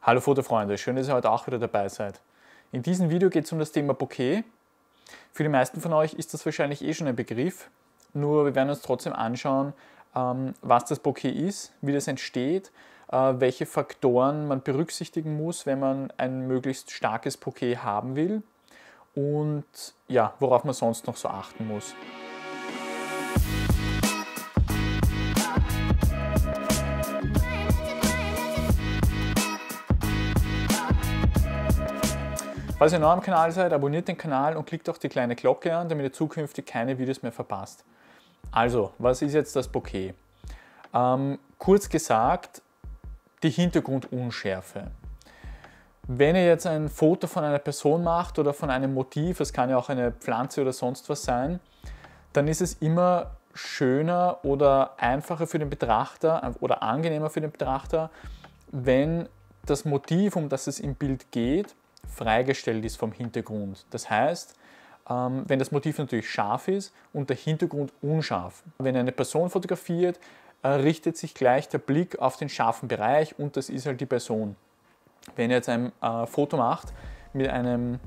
Hallo Fotofreunde, schön, dass ihr heute auch wieder dabei seid. In diesem Video geht es um das Thema Bouquet. Für die meisten von euch ist das wahrscheinlich eh schon ein Begriff, nur wir werden uns trotzdem anschauen, ähm, was das Bouquet ist, wie das entsteht, äh, welche Faktoren man berücksichtigen muss, wenn man ein möglichst starkes Bouquet haben will und ja, worauf man sonst noch so achten muss. Falls ihr neu am Kanal seid, abonniert den Kanal und klickt auch die kleine Glocke an, damit ihr zukünftig keine Videos mehr verpasst. Also, was ist jetzt das Bokeh? Ähm, kurz gesagt, die Hintergrundunschärfe. Wenn ihr jetzt ein Foto von einer Person macht oder von einem Motiv, es kann ja auch eine Pflanze oder sonst was sein, dann ist es immer schöner oder einfacher für den Betrachter oder angenehmer für den Betrachter, wenn das Motiv, um das es im Bild geht, freigestellt ist vom Hintergrund. Das heißt, ähm, wenn das Motiv natürlich scharf ist und der Hintergrund unscharf. Wenn eine Person fotografiert, äh, richtet sich gleich der Blick auf den scharfen Bereich und das ist halt die Person. Wenn ihr jetzt ein äh, Foto macht mit einem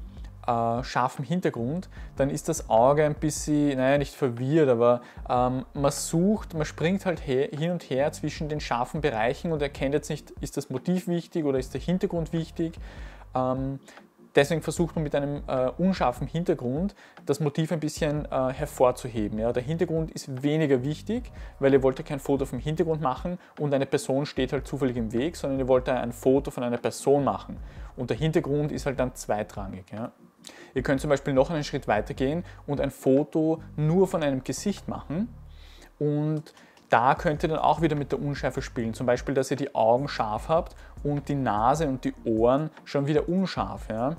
äh, scharfen Hintergrund, dann ist das Auge ein bisschen, naja, nicht verwirrt, aber ähm, man sucht, man springt halt her, hin und her zwischen den scharfen Bereichen und erkennt jetzt nicht, ist das Motiv wichtig oder ist der Hintergrund wichtig. Ähm, deswegen versucht man mit einem äh, unscharfen Hintergrund das Motiv ein bisschen äh, hervorzuheben. Ja. Der Hintergrund ist weniger wichtig, weil ihr wollt ja kein Foto vom Hintergrund machen und eine Person steht halt zufällig im Weg, sondern ihr wollt ja ein Foto von einer Person machen. Und der Hintergrund ist halt dann zweitrangig. Ja. Ihr könnt zum Beispiel noch einen Schritt weiter gehen und ein Foto nur von einem Gesicht machen und da könnt ihr dann auch wieder mit der Unschärfe spielen. Zum Beispiel, dass ihr die Augen scharf habt und die Nase und die Ohren schon wieder unscharf. Ja?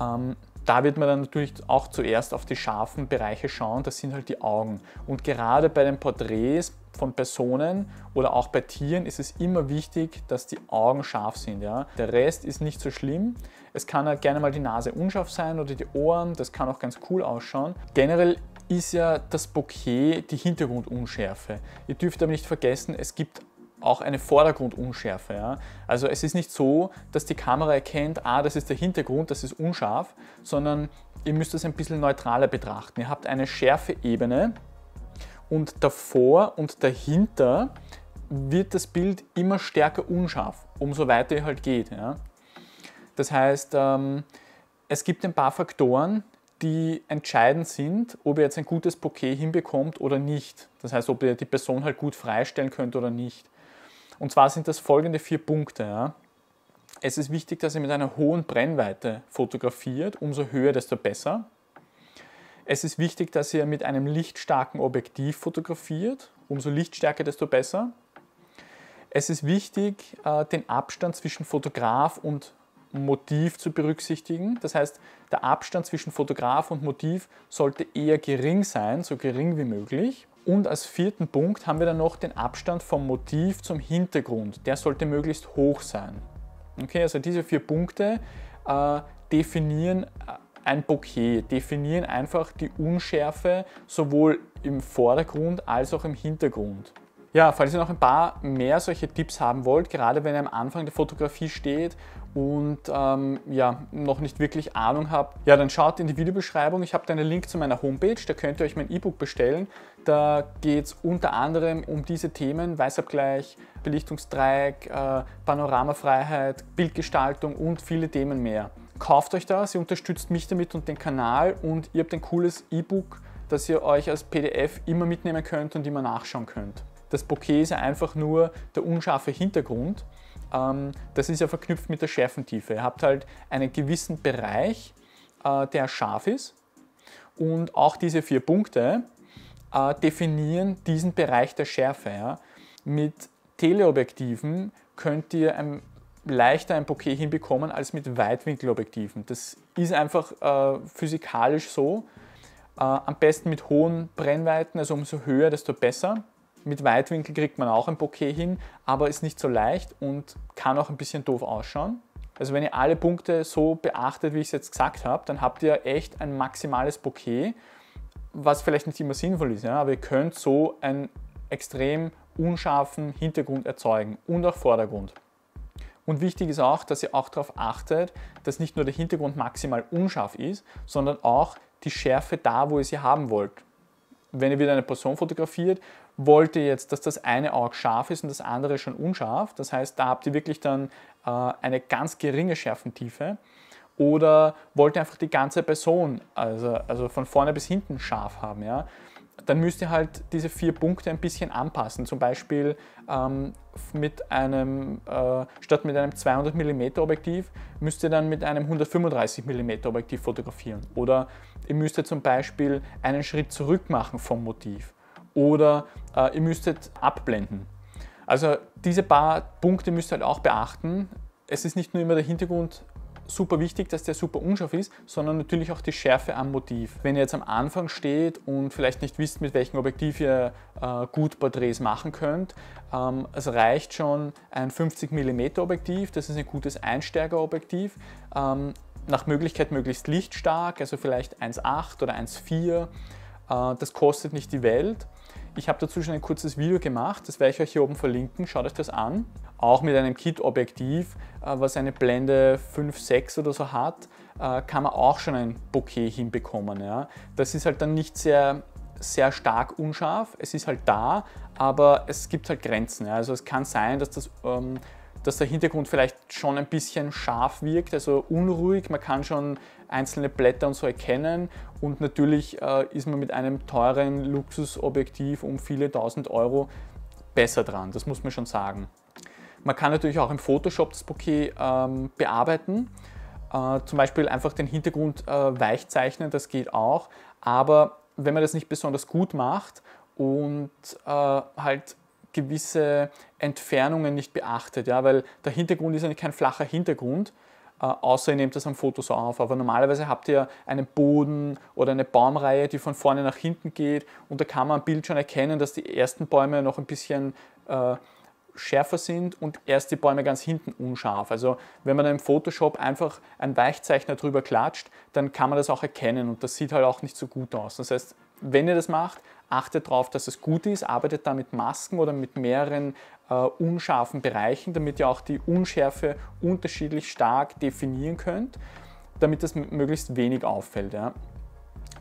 Ähm, da wird man dann natürlich auch zuerst auf die scharfen Bereiche schauen, das sind halt die Augen. Und gerade bei den Porträts von Personen oder auch bei Tieren ist es immer wichtig, dass die Augen scharf sind. Ja? Der Rest ist nicht so schlimm. Es kann halt gerne mal die Nase unscharf sein oder die Ohren, das kann auch ganz cool ausschauen. Generell ist ja das Bokeh die Hintergrundunschärfe. Ihr dürft aber nicht vergessen, es gibt auch eine Vordergrundunschärfe. Ja? Also es ist nicht so, dass die Kamera erkennt, ah, das ist der Hintergrund, das ist unscharf, sondern ihr müsst es ein bisschen neutraler betrachten. Ihr habt eine Schärfeebene und davor und dahinter wird das Bild immer stärker unscharf, umso weiter ihr halt geht. Ja? Das heißt, ähm, es gibt ein paar Faktoren, die entscheidend sind, ob ihr jetzt ein gutes Bouquet hinbekommt oder nicht. Das heißt, ob ihr die Person halt gut freistellen könnt oder nicht. Und zwar sind das folgende vier Punkte. Ja. Es ist wichtig, dass ihr mit einer hohen Brennweite fotografiert, umso höher, desto besser. Es ist wichtig, dass ihr mit einem lichtstarken Objektiv fotografiert, umso lichtstärker, desto besser. Es ist wichtig, äh, den Abstand zwischen Fotograf und Motiv zu berücksichtigen. Das heißt, der Abstand zwischen Fotograf und Motiv sollte eher gering sein, so gering wie möglich. Und als vierten Punkt haben wir dann noch den Abstand vom Motiv zum Hintergrund. Der sollte möglichst hoch sein. Okay, also diese vier Punkte äh, definieren äh, ein Bokeh, definieren einfach die Unschärfe sowohl im Vordergrund als auch im Hintergrund. Ja, falls ihr noch ein paar mehr solche Tipps haben wollt, gerade wenn ihr am Anfang der Fotografie steht und ähm, ja, noch nicht wirklich Ahnung habt, ja, dann schaut in die Videobeschreibung. Ich habe da einen Link zu meiner Homepage, da könnt ihr euch mein E-Book bestellen. Da geht es unter anderem um diese Themen, Weißabgleich, Belichtungsdreieck, äh, Panoramafreiheit, Bildgestaltung und viele Themen mehr. Kauft euch das, ihr unterstützt mich damit und den Kanal und ihr habt ein cooles E-Book, das ihr euch als PDF immer mitnehmen könnt und immer nachschauen könnt. Das Bokeh ist ja einfach nur der unscharfe Hintergrund. Ähm, das ist ja verknüpft mit der Schärfentiefe. Ihr habt halt einen gewissen Bereich, äh, der scharf ist. Und auch diese vier Punkte äh, definieren diesen Bereich der Schärfe. Mit Teleobjektiven könnt ihr ein, leichter ein Bokeh hinbekommen als mit Weitwinkelobjektiven. Das ist einfach äh, physikalisch so. am besten mit hohen Brennweiten, also umso höher, desto besser. Mit Weitwinkel kriegt man auch ein Bokeh hin, aber ist nicht so leicht und kann auch ein bisschen doof ausschauen. Also wenn ihr alle Punkte so beachtet, wie ich es jetzt gesagt habe, dann habt ihr echt ein maximales Bokeh, was vielleicht nicht immer sinnvoll ist, ja? aber ihr könnt so einen extrem unscharfen Hintergrund erzeugen und auch Vordergrund. Und wichtig ist auch, dass ihr auch darauf achtet, dass nicht nur der Hintergrund maximal unscharf ist, sondern auch die Schärfe da, wo ihr sie haben wollt wenn ihr wieder eine Person fotografiert, wollt ihr jetzt, dass das eine Auge scharf ist und das andere schon unscharf. Das heißt, da habt ihr wirklich dann äh, eine ganz geringe Schärfentiefe. Oder wollt ihr einfach die ganze Person, also, also von vorne bis hinten scharf haben. Ja? dann müsst ihr halt diese vier Punkte ein bisschen anpassen. Zum Beispiel ähm, mit einem, äh, statt mit einem 200 mm Objektiv müsst ihr dann mit einem 135 mm Objektiv fotografieren. Oder ihr müsstet zum Beispiel einen Schritt zurück machen vom Motiv. Oder äh, ihr müsstet abblenden. Also diese paar Punkte müsst ihr halt auch beachten. Es ist nicht nur immer der Hintergrund super wichtig, dass der super unscharf ist, sondern natürlich auch die Schärfe am Motiv. Wenn ihr jetzt am Anfang steht und vielleicht nicht wisst, mit welchem Objektiv ihr äh, gut Porträts machen könnt, ähm, es reicht schon ein 50 mm Objektiv, das ist ein gutes Einsteigerobjektiv. Ähm, nach Möglichkeit möglichst lichtstark, also vielleicht 1,8 oder 1,4. Äh, das kostet nicht die Welt ich habe dazu schon ein kurzes Video gemacht, das werde ich euch hier oben verlinken, schaut euch das an. Auch mit einem Kit-Objektiv, äh, was eine Blende 5-6 oder so hat, äh, kann man auch schon ein Bokeh hinbekommen. Ja. Das ist halt dann nicht sehr, sehr stark unscharf, es ist halt da, aber es gibt halt Grenzen. Ja. Also es kann sein, dass das ähm, dass der Hintergrund vielleicht schon ein bisschen scharf wirkt, also unruhig. Man kann schon einzelne Blätter und so erkennen. Und natürlich äh, ist man mit einem teuren Luxusobjektiv um viele tausend Euro besser dran, das muss man schon sagen. Man kann natürlich auch im Photoshop das Bouquet ähm, bearbeiten. Äh, zum Beispiel einfach den Hintergrund äh, weich zeichnen, das geht auch. Aber wenn man das nicht besonders gut macht und äh, halt gewisse Entfernungen nicht beachtet, ja, weil der Hintergrund ist eigentlich kein flacher Hintergrund, äh, außer ihr nehmt das am Foto so auf. Aber normalerweise habt ihr einen Boden oder eine Baumreihe, die von vorne nach hinten geht und da kann man am Bild schon erkennen, dass die ersten Bäume noch ein bisschen äh, schärfer sind und erst die Bäume ganz hinten unscharf. Also wenn man im Photoshop einfach einen Weichzeichner drüber klatscht, dann kann man das auch erkennen und das sieht halt auch nicht so gut aus. Das heißt, wenn ihr das macht, achtet darauf, dass es gut ist, arbeitet da mit Masken oder mit mehreren äh, unscharfen Bereichen, damit ihr auch die Unschärfe unterschiedlich stark definieren könnt, damit das möglichst wenig auffällt. Ja.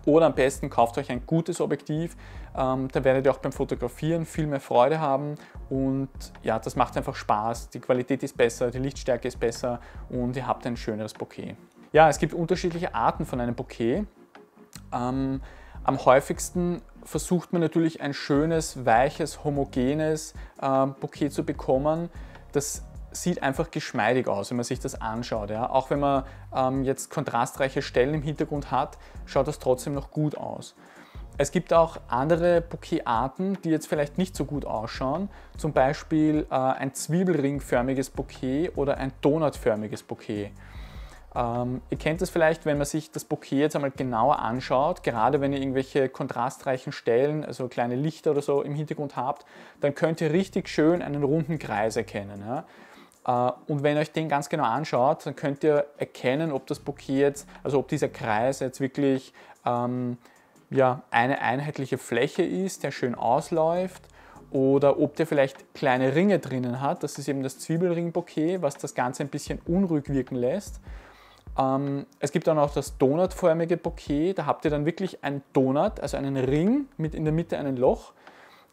Oder am besten kauft euch ein gutes Objektiv, ähm, da werdet ihr auch beim Fotografieren viel mehr Freude haben und ja, das macht einfach Spaß. Die Qualität ist besser, die Lichtstärke ist besser und ihr habt ein schöneres Bouquet. Ja, es gibt unterschiedliche Arten von einem Bouquet. Ähm, am häufigsten versucht man natürlich ein schönes, weiches, homogenes äh, Bouquet zu bekommen. Das sieht einfach geschmeidig aus, wenn man sich das anschaut. Ja? Auch wenn man ähm, jetzt kontrastreiche Stellen im Hintergrund hat, schaut das trotzdem noch gut aus. Es gibt auch andere Bouquetarten, die jetzt vielleicht nicht so gut ausschauen. Zum Beispiel äh, ein zwiebelringförmiges Bouquet oder ein donutförmiges Bouquet. Ähm, ihr kennt das vielleicht, wenn man sich das Bokeh jetzt einmal genauer anschaut, gerade wenn ihr irgendwelche kontrastreichen Stellen, also kleine Lichter oder so im Hintergrund habt, dann könnt ihr richtig schön einen runden Kreis erkennen. Ja? Äh, und wenn ihr euch den ganz genau anschaut, dann könnt ihr erkennen, ob das Bouquet jetzt, also ob dieser Kreis jetzt wirklich ähm, ja, eine einheitliche Fläche ist, der schön ausläuft, oder ob der vielleicht kleine Ringe drinnen hat. Das ist eben das Zwiebelring-Bouquet, was das Ganze ein bisschen unruhig wirken lässt. Ähm, es gibt auch noch das donutförmige Bouquet. Da habt ihr dann wirklich einen Donut, also einen Ring mit in der Mitte einem Loch.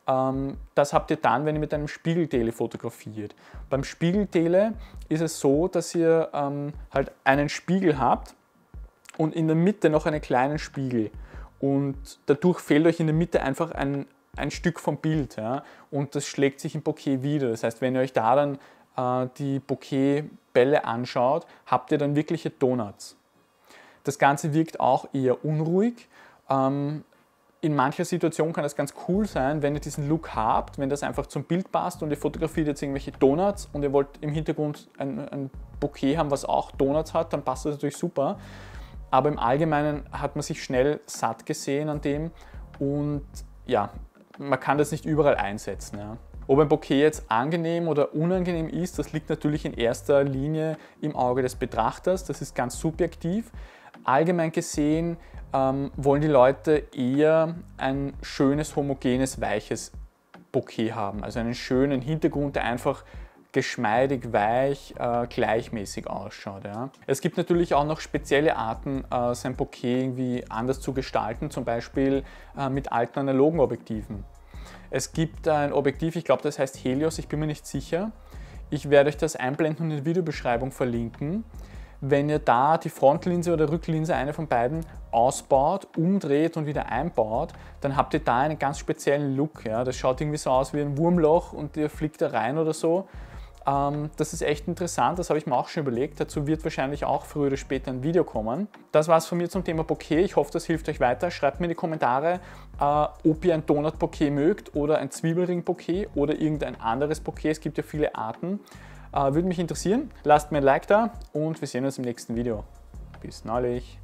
Ähm, das habt ihr dann, wenn ihr mit einem Spiegeltele fotografiert. Beim Spiegeltele ist es so, dass ihr ähm, halt einen Spiegel habt und in der Mitte noch einen kleinen Spiegel. Und dadurch fehlt euch in der Mitte einfach ein, ein Stück vom Bild ja? und das schlägt sich im Bouquet wieder. Das heißt, wenn ihr euch da dann äh, die Bouquet-Bälle anschaut, habt ihr dann wirkliche Donuts. Das Ganze wirkt auch eher unruhig. Ähm, in mancher Situation kann das ganz cool sein, wenn ihr diesen Look habt, wenn das einfach zum Bild passt und ihr fotografiert jetzt irgendwelche Donuts und ihr wollt im Hintergrund ein, ein Bouquet haben, was auch Donuts hat, dann passt das natürlich super. Aber im Allgemeinen hat man sich schnell satt gesehen an dem und ja, man kann das nicht überall einsetzen. Ja. Ob ein Bokeh jetzt angenehm oder unangenehm ist, das liegt natürlich in erster Linie im Auge des Betrachters, das ist ganz subjektiv. Allgemein gesehen ähm, wollen die Leute eher ein schönes, homogenes, weiches Bokeh haben. Also einen schönen Hintergrund, der einfach geschmeidig, weich, äh, gleichmäßig ausschaut. Ja. Es gibt natürlich auch noch spezielle Arten, äh, sein Bokeh irgendwie anders zu gestalten, zum Beispiel äh, mit alten analogen Objektiven. Es gibt ein Objektiv, ich glaube das heißt Helios, ich bin mir nicht sicher. Ich werde euch das einblenden und in der Videobeschreibung verlinken. Wenn ihr da die Frontlinse oder Rücklinse, eine von beiden, ausbaut, umdreht und wieder einbaut, dann habt ihr da einen ganz speziellen Look. Ja? Das schaut irgendwie so aus wie ein Wurmloch und ihr fliegt da rein oder so. Ähm, das ist echt interessant, das habe ich mir auch schon überlegt. Dazu wird wahrscheinlich auch früher oder später ein Video kommen. Das war es von mir zum Thema Bouquet. Ich hoffe, das hilft euch weiter. Schreibt mir in die Kommentare, äh, ob ihr ein Donut-Bouquet mögt oder ein Zwiebelring-Bouquet oder irgendein anderes Bouquet. Es gibt ja viele Arten. Äh, würde mich interessieren. Lasst mir ein Like da und wir sehen uns im nächsten Video. Bis neulich.